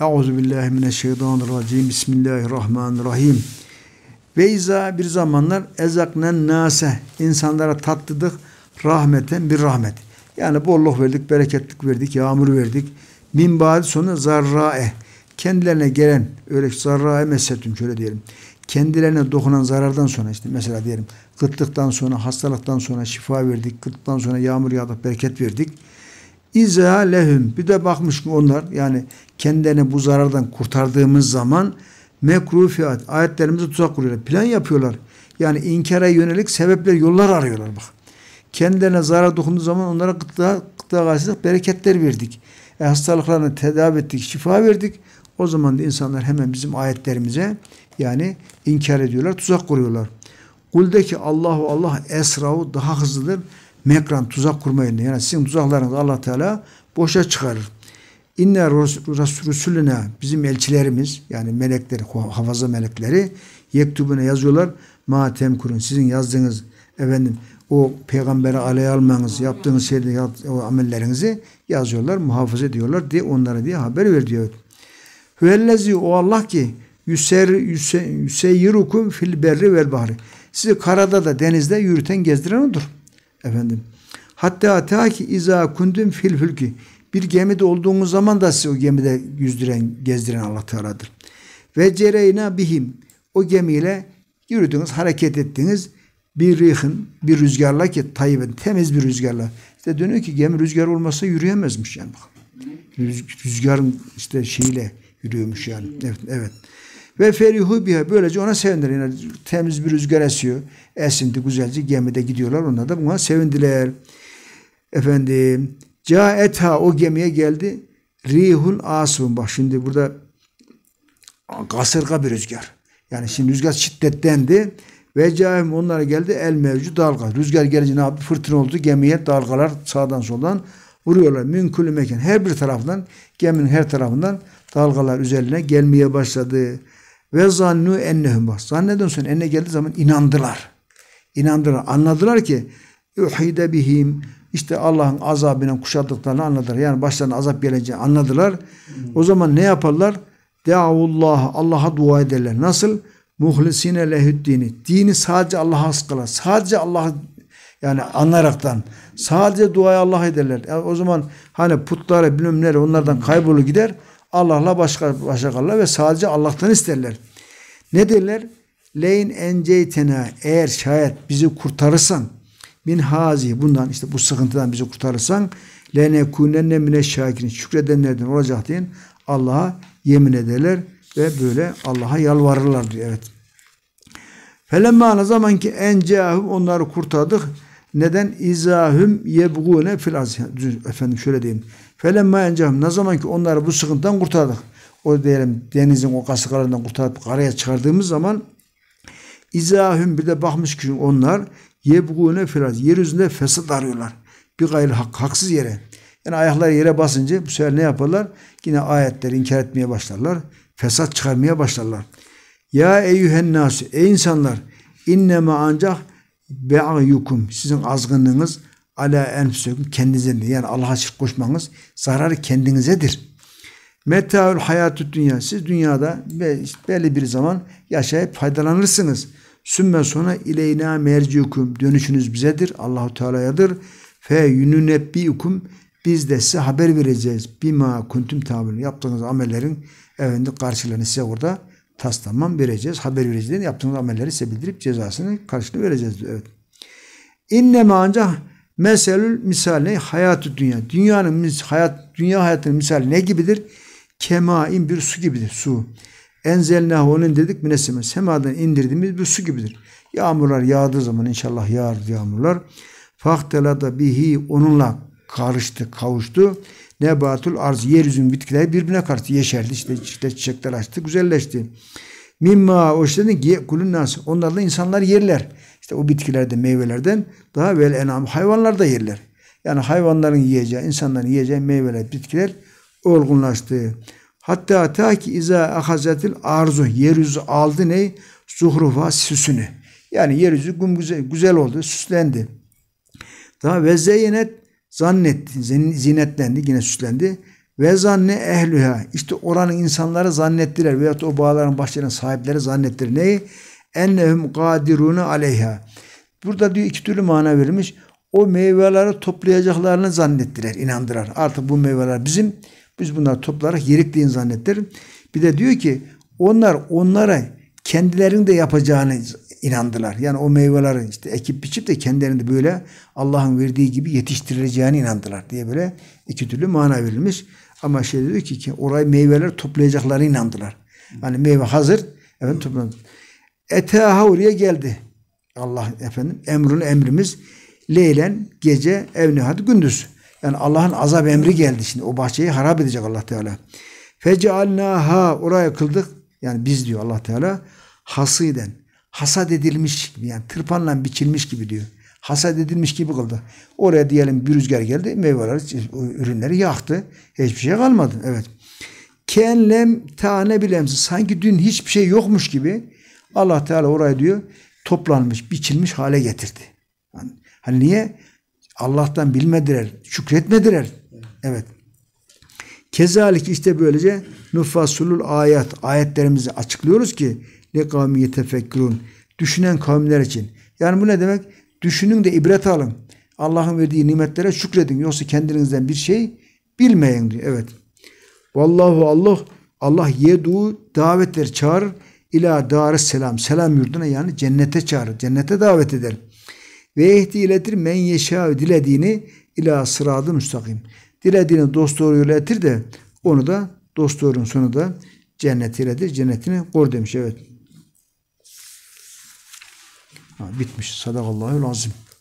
Euzu billahi mineşşeytanirracim. Bismillahirrahmanirrahim. Ve iza bir zamanlar ezaknen nase insanlara tatlıdık rahmeten bir rahmet. Yani bolluk verdik, bereketlik verdik, yağmur verdik. Min ba'di sonra zarrae. Kendilerine gelen öyle zarrae mesettim şöyle diyelim. Kendilerine dokunan zarardan sonra işte mesela diyelim kıtlıktan sonra, hastalıktan sonra şifa verdik, kıtlıktan sonra yağmur yağdık, bereket verdik İzâ lehum. Bir de bakmış ki onlar yani kendilerini bu zarardan kurtardığımız zaman mekrufiyat, fiat. Ayetlerimize tuzak kuruyorlar. Plan yapıyorlar. Yani inkara yönelik sebepler, yollar arıyorlar bak. Kendilerine zarar dokunduğu zaman onlara gıda, gıda gazisiz bereketler verdik. E, hastalıklarını tedavi ettik, şifa verdik. O zaman da insanlar hemen bizim ayetlerimize yani inkar ediyorlar, tuzak kuruyorlar. Kuldeki Allahu Allah esra'u daha hızlıdır mekran tuzak kurmayın. Yani sizin tuzaklarınızı allah Teala boşa çıkarır. İnne Resulüne bizim elçilerimiz yani melekler, havaza melekleri yektubuna yazıyorlar. Ma temkurun sizin yazdığınız efendim o peygamberi alay almanız, yaptığınız şeyde o amellerinizi yazıyorlar, muhafaza ediyorlar diye onlara diye haber ver diyor. Hüvellezi o Allah ki yüser yüseyyirukum fil berri vel bahri. Sizi karada da denizde yürüten gezdiren odur. Efendim. Hatta ta ki iza kundum fil hülkü. Bir gemide olduğunuz zaman da size o gemide yüzdüren, gezdiren Allah Teala'dır. Ve cereyna bihim. O gemiyle yürüdünüz, hareket ettiniz. Bir rihin, bir rüzgarla ki tayyibin, temiz bir rüzgarla. İşte dönüyor ki gemi rüzgar olmasa yürüyemezmiş yani. Rüzgarın işte şeyiyle yürüyormuş yani. Evet, evet. Ve ferihu biha böylece ona sevindiler. Yani temiz bir rüzgar esiyor. Esinti güzelce gemide gidiyorlar. Onlar da buna sevindiler. Efendim caetha o gemiye geldi. Rihul asun. Bak şimdi burada kasırga bir rüzgar. Yani şimdi rüzgar şiddetlendi. Ve cahim onlara geldi el mevcu dalga. Rüzgar gelince ne yaptı? Fırtına oldu. Gemiye dalgalar sağdan soldan vuruyorlar. Münkülü mekan. Her bir tarafından geminin her tarafından dalgalar üzerine gelmeye başladı. Ve zannu ennehum var zanneden sonra enne geldiği zaman inandılar. İnandılar. Anladılar ki uhide bihim işte Allah'ın azabına kuşattıklarını anladılar. Yani başlarına azap geleceğini anladılar. O zaman ne yaparlar? Deavullah Allah'a dua ederler. Nasıl? Muhlisine lehüddini. Dini sadece Allah'a sıkılar. Sadece Allah'a yani anlaraktan. Sadece duaya Allah ederler. Yani e, o zaman hani putlara bilmem neler onlardan kaybolu gider. Allah'la başka başa kalırlar ve sadece Allah'tan isterler. Ne derler? Leyn enceytena eğer şayet bizi kurtarırsan min hazi bundan işte bu sıkıntıdan bizi kurtarırsan lenekunenne mine şakirin şükredenlerden olacak diyen Allah'a yemin ederler ve böyle Allah'a yalvarırlar diyor. Evet. Felemma ne zaman ki encahum onları kurtardık. Neden? İzahüm yebgune fil az. Efendim şöyle diyeyim. Felemma encahım ne zaman ki onları bu sıkıntıdan kurtardık. O diyelim denizin o kasıklarından kurtarıp karaya çıkardığımız zaman izahüm bir de bakmış ki onlar yebgune firaz yeryüzünde fesat arıyorlar. Bir gayr hak, haksız yere. Yani ayakları yere basınca bu sefer ne yaparlar? Yine ayetleri inkar etmeye başlarlar. Fesat çıkarmaya başlarlar. Ya eyyühen nasu ey insanlar innema ancak be'ayukum sizin azgınlığınız ala enfüsüküm kendinize yani Allah'a şirk koşmanız zararı kendinizedir. Metaül hayatü dünya. Siz dünyada belli bir zaman yaşayıp faydalanırsınız. Sümme sonra ileyna merciukum. Dönüşünüz bizedir. Allahu Teala'yadır. Fe yununebbiukum. Biz de size haber vereceğiz. Bima kuntum tabilun. Yaptığınız amellerin efendim karşılığını size orada taslamam vereceğiz. Haber vereceğiz. Yaptığınız amelleri size bildirip cezasını karşılığını vereceğiz. Evet. İnneme ancak Meselül misal ne? Hayatı dünya. Dünyanın mis hayat dünya hayatının misali ne gibidir? Kemain bir su gibidir. Su. Enzelnahu onun dedik mi minesime. Semadan indirdiğimiz bir su gibidir. Yağmurlar yağdığı zaman inşallah yağar yağmurlar. Faktelada bihi onunla karıştı, kavuştu. Nebatul arz, yeryüzünün bitkileri birbirine karıştı. Yeşerdi, işte, işte çiçekler açtı, güzelleşti. Mimma o işte ki kulun nasıl? Onlarla insanlar yerler. İşte o bitkilerde, meyvelerden daha vel enam hayvanlar da yerler. Yani hayvanların yiyeceği, insanların yiyeceği meyveler, bitkiler olgunlaştı. Hatta ta ki iza ahazetil arzu yeryüzü aldı ne? Zuhrufa süsünü. Yani yeryüzü güzel, güzel oldu, süslendi. Daha ve zeyinet zannetti, zinetlendi, yine süslendi. Ve zanne ehlüha. İşte oranın insanları zannettiler veyahut o bağların bahçelerin sahipleri zannettiler. Neyi? ennehum kadirune aleyha. Burada diyor iki türlü mana verilmiş. O meyveleri toplayacaklarını zannettiler, inandırar. Artık bu meyveler bizim. Biz bunları toplarak yerikliğin zannettir. Bir de diyor ki onlar onlara kendilerinin de yapacağını inandılar. Yani o meyveleri işte ekip biçip de kendilerini böyle Allah'ın verdiği gibi yetiştireceğine inandılar diye böyle iki türlü mana verilmiş. Ama şey diyor ki, ki orayı meyveler toplayacaklarına inandılar. Hani meyve hazır, evet toplandı. Eteha oraya geldi. Allah efendim emrun emrimiz leylen gece evni hadi gündüz. Yani Allah'ın azap emri geldi şimdi. O bahçeyi harap edecek Allah Teala. Fecealnaha oraya kıldık. Yani biz diyor Allah Teala hasiden hasat edilmiş gibi yani tırpanla biçilmiş gibi diyor. Hasat edilmiş gibi kıldı. Oraya diyelim bir rüzgar geldi. Meyveleri, ürünleri yaktı. Hiçbir şey kalmadı. Evet. Kenlem tane bilemsin Sanki dün hiçbir şey yokmuş gibi Allah Teala orayı diyor toplanmış, biçilmiş hale getirdi. Yani, hani niye? Allah'tan bilmediler, şükretmediler. Evet. Kezalik işte böylece nufasulul ayet ayetlerimizi açıklıyoruz ki le kavmi yetefekkürün düşünen kavimler için. Yani bu ne demek? Düşünün de ibret alın. Allah'ın verdiği nimetlere şükredin. Yoksa kendinizden bir şey bilmeyin diyor. Evet. Vallahu Allah Allah yedu davetler çağırır ila darı selam. Selam yurduna yani cennete çağırır. Cennete davet eder. Ve ehdi iletir men yeşâ dilediğini ila sıradı müstakim. Dilediğini dost doğru iletir de onu da dost doğrunun sonu da cennet iletir. Cennetini kor demiş. Evet. Ha, bitmiş. Sadakallahül azim.